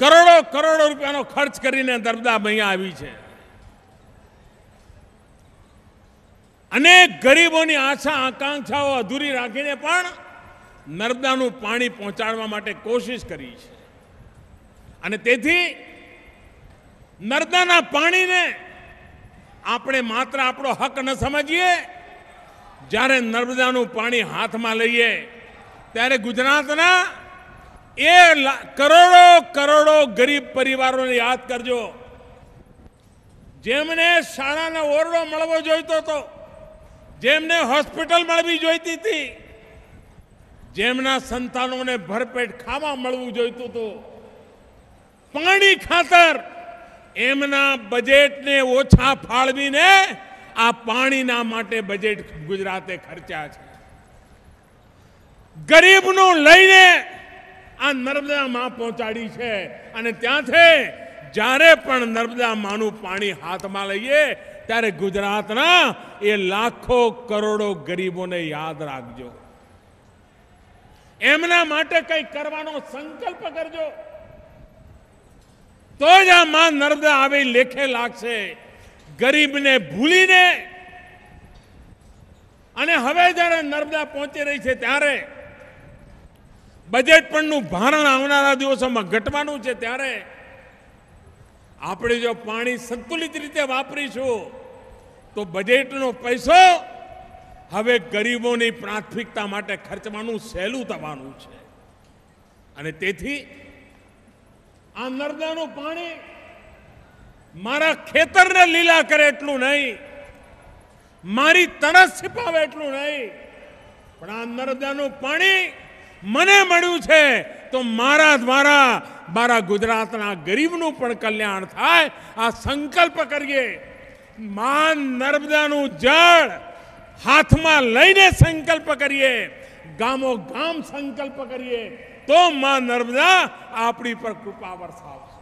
કરોડો કરોડો રૂપિયાનો ખર્ચ કરીને નર્મદા મૈયા આવી છે અનેક ગરીબોની આશા આકાંક્ષાઓ અધૂરી રાખીને પણ નર્મદાનું પાણી પહોંચાડવા માટે કોશિશ કરી છે અને તેથી નર્મદાના પાણીને આપણે માત્ર આપણો હક ન સમજીએ જ્યારે નર્મદાનું પાણી હાથમાં લઈએ ત્યારે ગુજરાતના એ કરોડો કરોડો ગરીબ પરિવારોને યાદ કરજો જેમને શાળાનો ઓરડો મળવો જોઈતો હતો જેમને હોસ્પિટલ મળવી જોઈતી હતી જેમના સંતાનોને ભરપેટ ખાવા મળવું જોઈતું હતું પાણી ખાતર એમના બજેટને ઓછા ફાળવીને આ પાણીના માટે બજેટ ગુજરાતે ખર્ચ્યા છે ગરીબનું લઈને આ નર્મદા માં પહોંચાડી છે અને ત્યાંથી જ્યારે પણ નર્મદા માનું પાણી હાથમાં લઈએ ત્યારે ગુજરાતના એ લાખો કરોડો ગરીબોને યાદ રાખજો એમના માટે કંઈ કરવાનો સંકલ્પ કરજો તો જ આ માં નર્મદા આવી લેખે લાગશે ગરીબને ભૂલીને અને હવે જ્યારે નર્મદા પહોંચી રહી છે ત્યારે બજેટ પણનું ભારણ આવનારા દિવસોમાં ઘટવાનું છે ત્યારે આપણે જો પાણી સંતુલિત રીતે વાપરીશું તો બજેટનો પૈસો હવે ગરીબોની પ્રાથમિકતા માટે ખર્ચવાનું સહેલું થવાનું છે અને તેથી આ નર્મદાનું પાણી મારા ખેતરને લીલા કરે એટલું નહીં મારી તરસ છિપાવે એટલું નહીં પણ આ નર્મદાનું પાણી મને મળ્યું છે તો મારા દ્વારા મારા ગુજરાતના ગરીબનું પણ કલ્યાણ થાય આ સંકલ્પ કરીએ માન નર્મદાનું જળ હાથમાં લઈને સંકલ્પ કરીએ ગામો ગામ સંકલ્પ કરીએ તો માં નર્મદા આપણી પર કૃપા વરસાવશે